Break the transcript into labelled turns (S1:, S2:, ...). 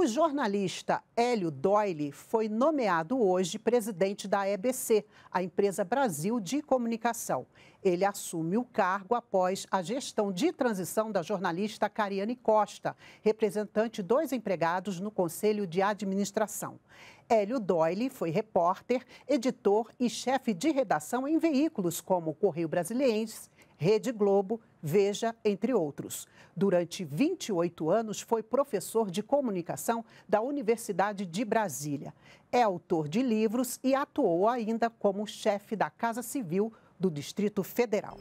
S1: O jornalista Hélio Doyle foi nomeado hoje presidente da EBC, a empresa Brasil de Comunicação. Ele assume o cargo após a gestão de transição da jornalista Cariane Costa, representante dos empregados no Conselho de Administração. Hélio Doyle foi repórter, editor e chefe de redação em veículos como Correio Brasiliense, Rede Globo, Veja, entre outros. Durante 28 anos, foi professor de comunicação da Universidade de Brasília. É autor de livros e atuou ainda como chefe da Casa Civil do Distrito Federal.